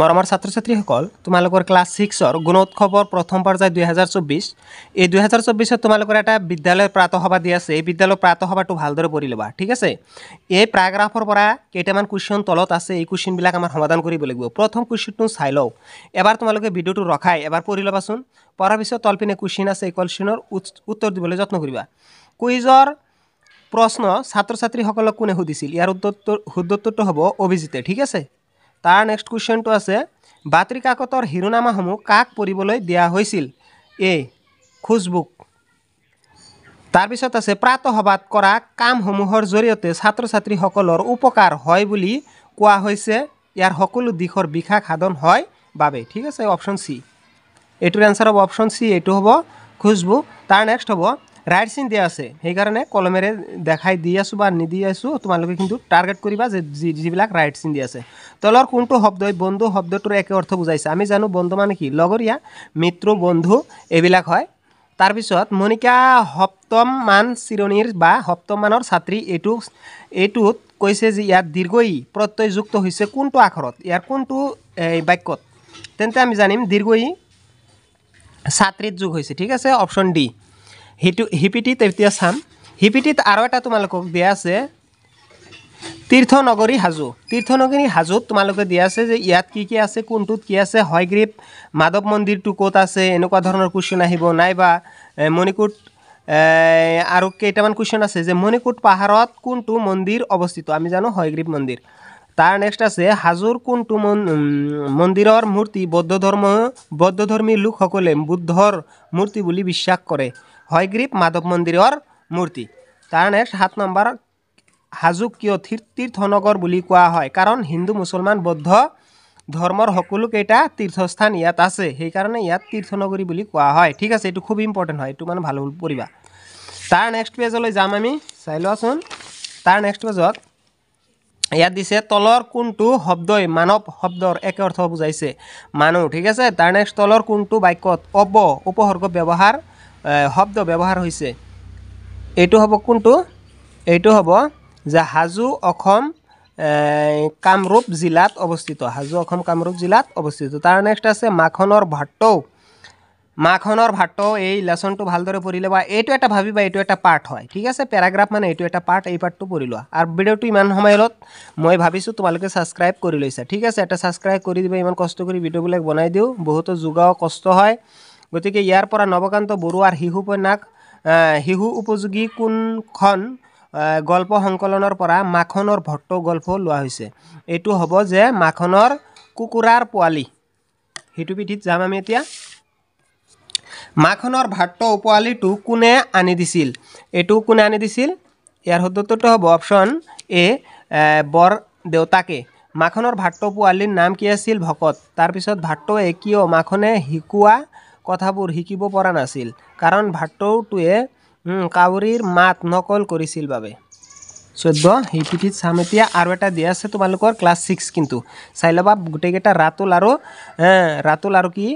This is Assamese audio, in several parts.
মৰমৰ ছাত্ৰ ছাত্ৰীসকল তোমালোকৰ ক্লাছ ছিক্সৰ গুণোৎসৱৰ প্ৰথম পৰ্যায় দুহেজাৰ চৌব্বিছ এই দুহেজাৰ চৌব্বিছত তোমালোকৰ এটা বিদ্যালয়ৰ প্ৰাতসভা দি আছে এই বিদ্যালয়ৰ প্ৰাতসভাটো ভালদৰে পঢ়ি ল'বা ঠিক আছে এই পেৰাগ্ৰাফৰ পৰা কেইটামান কুৱেশ্যন তলত আছে এই কুৱেশ্যনবিলাক আমাৰ সমাধান কৰিব লাগিব প্ৰথম কুৱেশ্যনটো চাই লওঁ এবাৰ তোমালোকে ভিডিঅ'টো ৰখাই এবাৰ পঢ়ি ল'বাচোন পঢ়াৰ পিছত তলপিনে কুৱেশ্যন আছে এই কুৱেশ্যনৰ উত্তৰ দিবলৈ যত্ন কৰিবা কুইজৰ প্ৰশ্ন ছাত্ৰ ছাত্ৰীসকলক কোনে সুধিছিল ইয়াৰ উত্তৰ সুদোত্তৰটো হ'ব অভিজিতে ঠিক আছে তাৰ নেক্সট কুৱেশ্যনটো আছে বাতৰিকাকতৰ শিৰোনামাসমূহ কাক পঢ়িবলৈ দিয়া হৈছিল এ খোজবুক তাৰপিছত আছে প্ৰাতসভাত কৰা কামসমূহৰ জৰিয়তে ছাত্ৰ ছাত্ৰীসকলৰ উপকাৰ হয় বুলি কোৱা হৈছে ইয়াৰ সকলো দিশৰ বিশাখ সাধন হয় বাবে ঠিক আছে অপশ্যন চি এইটোৰ এনচাৰ হ'ব অপশ্যন চি এইটো হ'ব খোজবুক তাৰ নেক্সট হ'ব ৰাইট চিন দিয়া আছে সেইকাৰণে কলমেৰে দেখাই দি আছোঁ বা নিদি আছোঁ তোমালোকে কিন্তু টাৰ্গেট কৰিবা যে যিবিলাক ৰাইট চিন দিয়া আছে তলৰ কোনটো শব্দই বন্ধু শব্দটোৰ একে অৰ্থ বুজাইছে আমি জানো বন্ধু মানে কি লগৰীয়া মিত্ৰ বন্ধু এইবিলাক হয় তাৰপিছত মণিকা সপ্তম মান চিৰণীৰ বা সপ্তম মানৰ ছাত্ৰী এইটো এইটোত কৈছে যে ইয়াত দীৰ্ঘ ই হৈছে কোনটো আখৰত ইয়াৰ কোনটো এই বাক্যত তেন্তে আমি জানিম দীৰ্ঘ ই ছাত্ৰীত যোগ হৈছে ঠিক আছে অপশ্যন ডি সিটো সিপিটিত এতিয়া চাম সিপিটিত আৰু এটা তোমালোকক দিয়া আছে তীৰ্থনগৰী হাজো তীৰ্থনগৰী হাজোত তোমালোকে দিয়া আছে যে ইয়াত কি কি আছে কোনটোত কি আছে হয়গ্ৰীপ মাধৱ মন্দিৰটো ক'ত আছে এনেকুৱা ধৰণৰ কুৱেশ্যন আহিব নাইবা মণিকূট আৰু কেইটামান কুৱেশ্যন আছে যে মণিকূট পাহাৰত কোনটো মন্দিৰ অৱস্থিত আমি জানো হয়গ্ৰীপ মন্দিৰ তাৰ নেক্সট আছে হাজোৰ কোনটো মন মন্দিৰৰ মূৰ্তি বৌদ্ধ ধৰ্ম বৌদ্ধধৰ্মী লোকসকলে বুদ্ধৰ মূৰ্তি বুলি বিশ্বাস কৰে হয়গ্ৰীপ মাধৱ মন্দিৰৰ মূৰ্তি তাৰ নেক্সট সাত নম্বৰ হাজো কিয় তীৰ্থনগৰ বুলি কোৱা হয় কাৰণ হিন্দু মুছলমান বৌদ্ধ ধৰ্মৰ সকলোকেইটা তীৰ্থস্থান ইয়াত আছে সেইকাৰণে ইয়াত তীৰ্থনগৰী বুলি কোৱা হয় ঠিক আছে এইটো খুব ইম্পৰ্টেণ্ট হয় এইটো মানে ভাল হ'ল পৰিবা তাৰ নেক্সট পেজলৈ যাম আমি চাই লোৱাচোন তাৰ নেক্সট পেজত ইয়াত দিছে তলৰ কোনটো শব্দই মানৱ শব্দৰ একে অৰ্থ বুজাইছে মানুহ ঠিক আছে তাৰ নেক্সট তলৰ কোনটো বাক্যত অপ উপসৰ্গ ব্যৱহাৰ শব্দ ব্যৱহাৰ হৈছে এইটো হ'ব কোনটো এইটো হ'ব যে হাজো অসম কামৰূপ জিলাত অৱস্থিত হাজো অসম কামৰূপ জিলাত অৱস্থিত তাৰ নেক্সট আছে মাখনৰ ভাটৌ মাখনৰ ভাটৌ এই লেচনটো ভালদৰে পঢ়িলে বা এইটো এটা ভাবিবা এইটো এটা পাৰ্ট হয় ঠিক আছে পেৰাগ্ৰাফ মানে এইটো এটা পাৰ্ট এই পাৰ্টটো পঢ়ি লোৱা আৰু ভিডিঅ'টো ইমান সময়ত মই ভাবিছোঁ তোমালোকে ছাবস্ক্ৰাইব কৰি লৈছা ঠিক আছে এটা ছাবস্ক্ৰাইব কৰি দিবা ইমান কষ্ট কৰি ভিডিঅ'বিলাক বনাই দিওঁ বহুতো যোগাও কষ্ট হয় গতিকে ইয়াৰ পৰা নৱকান্ত বৰুৱাৰ শিশু উপন্যাস শিশু উপযোগী কোনখন গল্প সংকলনৰ পৰা মাখনৰ ভট্ট গল্প লোৱা হৈছে এইটো হ'ব যে মাখনৰ কুকুৰাৰ পোৱালি সেইটো পিঠিত যাম আমি এতিয়া মাখনৰ ভাট্ট পোৱালিটো কোনে আনি দিছিল এইটো কোনে আনি দিছিল ইয়াৰ সদ্যটোতো হ'ব অপশ্যন এ বৰ দেউতাকে মাখনৰ ভাট্ট পোৱালিৰ নাম কি আছিল ভকত তাৰপিছত ভাট্ট কিয় মাখনে শিকোৱা কথাবোৰ শিকিব পৰা নাছিল কাৰণ ভাটৌটোৱে কাউৰীৰ মাত নকল কৰিছিল বাবে চৈধ্য সেই পিঠিত চাম এতিয়া আৰু এটা দিয়া আছে তোমালোকৰ ক্লাছ ছিক্স কিন্তু চাই ল'বা গোটেইকেইটা ৰাতুল আৰু ৰাতুল আৰু কি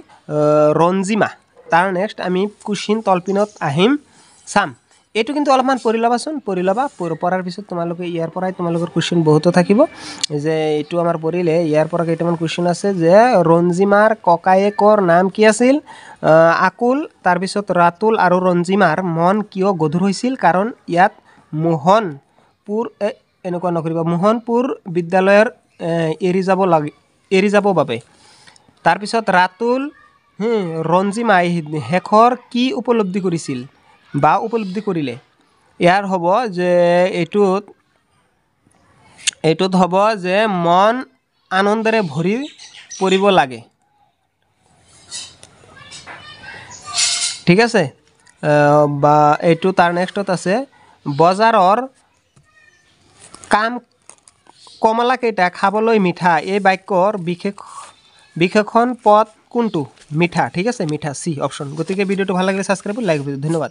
ৰঞ্জিমা তাৰ নেক্সট আমি কুচিন তলপিনত আহিম চাম এইটো কিন্তু অলপমান পঢ়ি ল'বাচোন পঢ়ি ল'বা পঢ়াৰ পিছত তোমালোকে ইয়াৰ পৰাই তোমালোকৰ কুৱেশ্যন বহুতো থাকিব যে এইটো আমাৰ পঢ়িলে ইয়াৰ পৰা কেইটামান কুৱেশ্যন আছে যে ৰঞ্জিমাৰ ককায়েকৰ নাম কি আছিল আকুল তাৰপিছত ৰাতুল আৰু ৰঞ্জিমাৰ মন কিয় গধুৰ হৈছিল কাৰণ ইয়াত মোহনপুৰ এনেকুৱা নকৰিবা মোহনপুৰ বিদ্যালয়ৰ এৰি যাব লাগে এৰি যাব বাবে তাৰপিছত ৰাতুল ৰঞ্জিমাই শেষৰ কি উপলব্ধি কৰিছিল বা উপলব্ধি কৰিলে ইয়াৰ হ'ব যে এইটোত এইটোত হ'ব যে মন আনন্দৰে ভৰি পৰিব লাগে ঠিক আছে বা এইটো তাৰ নেক্সটত আছে বজাৰৰ কাম কমলাকেইটা খাবলৈ মিঠা এই বাক্যৰ বিশেষ বিশেষণ পদ কোনটো মিঠা ঠিক আছে মিঠা চি অপশ্যন গতিকে ভিডিঅ'টো ভাল লাগিলে ছাবস্ক্ৰাইব লাইক ধন্যবাদ